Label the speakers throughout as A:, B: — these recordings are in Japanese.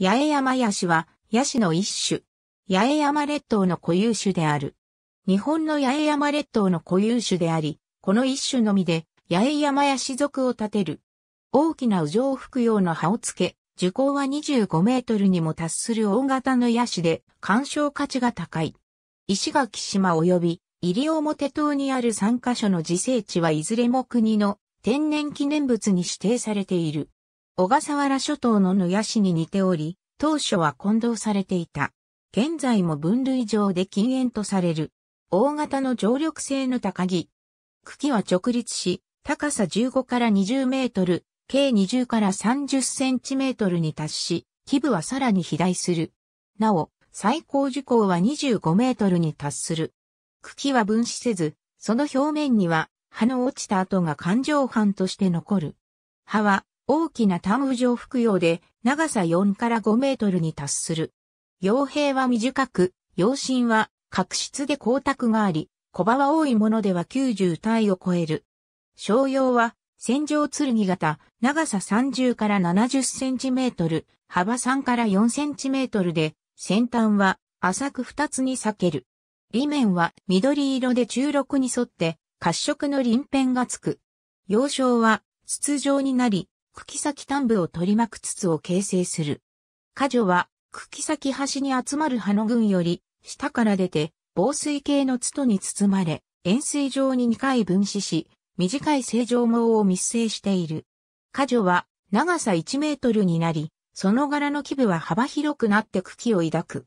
A: 八重山ヤシは、ヤシの一種。八重山列島の固有種である。日本の八重山列島の固有種であり、この一種のみで、八重山ヤシ族を立てる。大きな吹く服用の葉をつけ、樹高は25メートルにも達する大型のヤシで、鑑賞価値が高い。石垣島及び、西表島にある3カ所の自生地はいずれも国の天然記念物に指定されている。小笠原諸島の野屋市に似ており、当初は混同されていた。現在も分類上で禁煙とされる。大型の常緑性の高木。茎は直立し、高さ15から20メートル、計20から30センチメートルに達し、基部はさらに肥大する。なお、最高樹高は25メートルに達する。茎は分子せず、その表面には、葉の落ちた跡が環状斑として残る。葉は大きな単ム状服用で長さ4から5メートルに達する。傭兵は短く、養身は角質で光沢があり、小葉は多いものでは90体を超える。商用は戦場剣型、長さ30から70センチメートル、幅3から4センチメートルで、先端は浅く2つに裂ける。裏面は緑色で中六に沿って褐色の鱗片がつく。幼少は筒状になり、茎先端部を取り巻く筒を形成する。果樹は、茎先端に集まる葉の群より、下から出て、防水系の筒に包まれ、円錐状に2回分子し、短い正常毛を密生している。果樹は、長さ1メートルになり、その柄の基部は幅広くなって茎を抱く。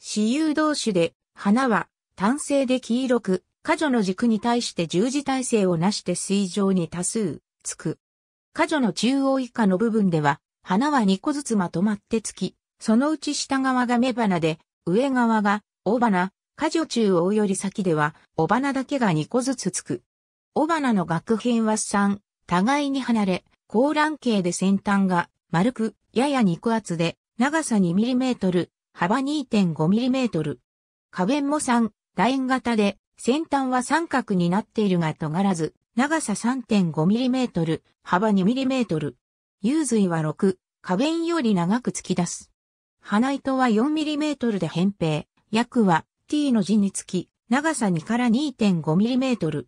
A: 私有同種で、花は単性で黄色く、果樹の軸に対して十字体制をなして水上に多数つく。花女の中央以下の部分では、花は2個ずつまとまってつき、そのうち下側が雌花で、上側が雄花、花女中央より先では、雄花だけが2個ずつつく。雄花の額品は3、互いに離れ、高卵形で先端が丸く、やや肉厚で、長さ 2mm、幅 2.5mm。花弁も3、楕円型で、先端は三角になっているが尖らず、長さ 3.5mm、幅 2mm。幽髄は6、花弁より長く突き出す。花糸は 4mm で扁平、薬は t の字につき、長さ2から 2.5mm。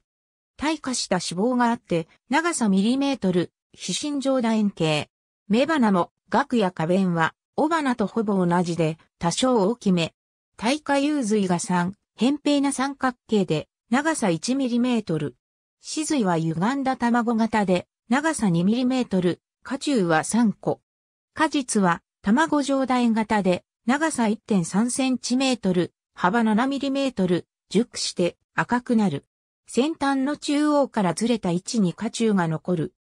A: 退化した脂肪があって、長さ mm、非心状楕円形。目鼻も、額や花弁は、尾花とほぼ同じで、多少大きめ。退化幽髄が3、扁平な三角形で、長さ 1mm。歯髄は歪んだ卵型で、長さ 2mm。果汁は3個。果実は卵状大型で、長さ 1.3cm、幅 7mm、熟して赤くなる。先端の中央からずれた位置に果汁が残る。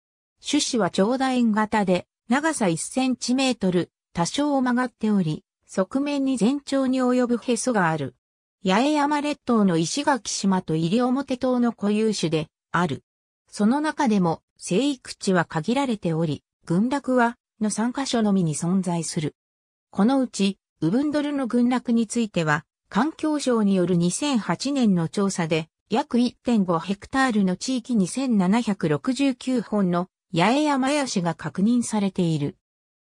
A: 種子は長大型で、長さ 1cm、多少曲がっており、側面に全長に及ぶへそがある。八重山列島の石垣島と西表島の固有種である。その中でも生育地は限られており、群落はの3カ所のみに存在する。このうち、ウブンドルの群落については、環境省による2008年の調査で、約1.5ヘクタールの地域に1769本の八重山ヤシが確認されている。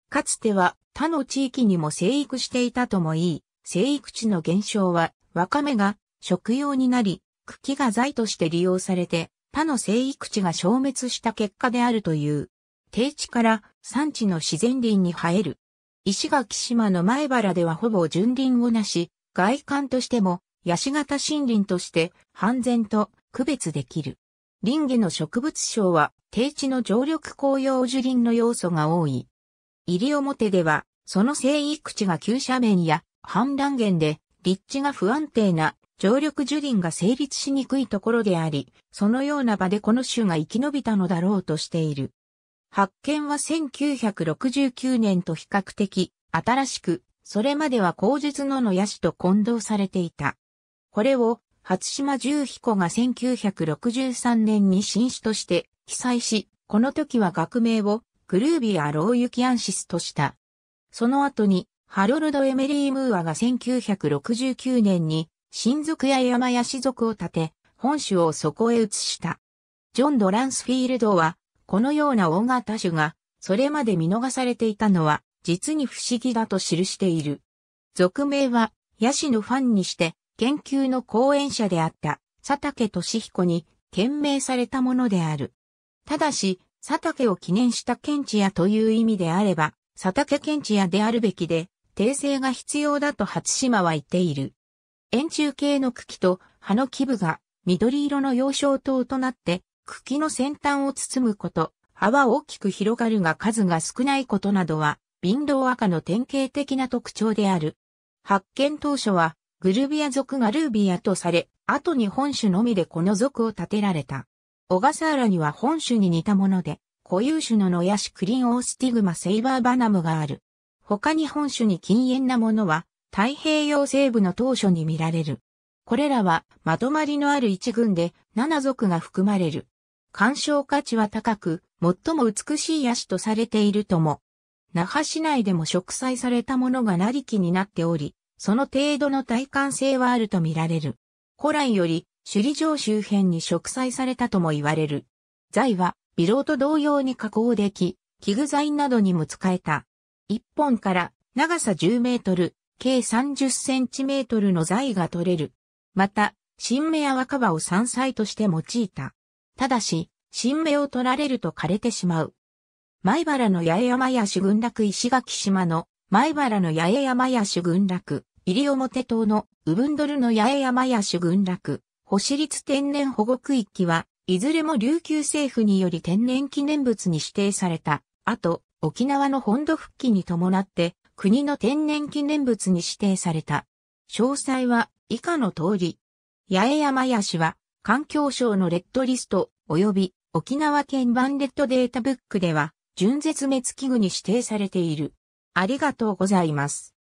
A: かつては他の地域にも生育していたともいい、生育地の減少はわかめが食用になり、茎が材として利用されて、他の生育地が消滅した結果であるという。低地から山地の自然林に生える。石垣島の前原ではほぼ純林をなし、外観としても、ヤシ型森林として、半然と区別できる。林下の植物省は、低地の常緑紅葉樹林の要素が多い。入表では、その生育地が急斜面や、氾濫源で、立地が不安定な常緑樹林が成立しにくいところであり、そのような場でこの種が生き延びたのだろうとしている。発見は1969年と比較的新しく、それまでは口述の野野と混同されていた。これを、初島重彦が1963年に新種として被災し、この時は学名をグルービア・ローユキアンシスとした。その後にハロルド・エメリー・ムーアが1969年に、親族や山や士族を建て、本種をそこへ移した。ジョン・ドランスフィールドは、このような大型種が、それまで見逃されていたのは、実に不思議だと記している。俗名は、ヤシのファンにして、研究の講演者であった、佐竹俊彦に、懸命されたものである。ただし、佐竹を記念した検知屋という意味であれば、佐竹検知屋であるべきで、訂正が必要だと初島は言っている。円柱形の茎と葉の基部が緑色の幼少等となって茎の先端を包むこと、葉は大きく広がるが数が少ないことなどは、貧乏赤の典型的な特徴である。発見当初は、グルビア族がルービアとされ、後に本種のみでこの族を建てられた。小笠原には本種に似たもので、固有種の野ヤシクリンオースティグマセイバーバナムがある。他に本種に禁煙なものは太平洋西部の当初に見られる。これらはまとまりのある一群で7族が含まれる。鑑賞価値は高く、最も美しい野種とされているとも。那覇市内でも植栽されたものが成り木になっており、その程度の耐寒性はあると見られる。古来より首里城周辺に植栽されたとも言われる。材は、微老と同様に加工でき、器具材などにも使えた。1本から長さ10メートル、計30センチメートルの材が取れる。また、新芽や若葉を山菜として用いた。ただし、新芽を取られると枯れてしまう。米原の八重山や主群落石垣島の米原の八重山や主群落、西表島のウブンドルの八重山や主群落、星立天然保護区域は、いずれも琉球政府により天然記念物に指定された。あと、沖縄の本土復帰に伴って国の天然記念物に指定された。詳細は以下の通り。八重山や市は環境省のレッドリスト及び沖縄県版レッドデータブックでは準絶滅危惧に指定されている。ありがとうございます。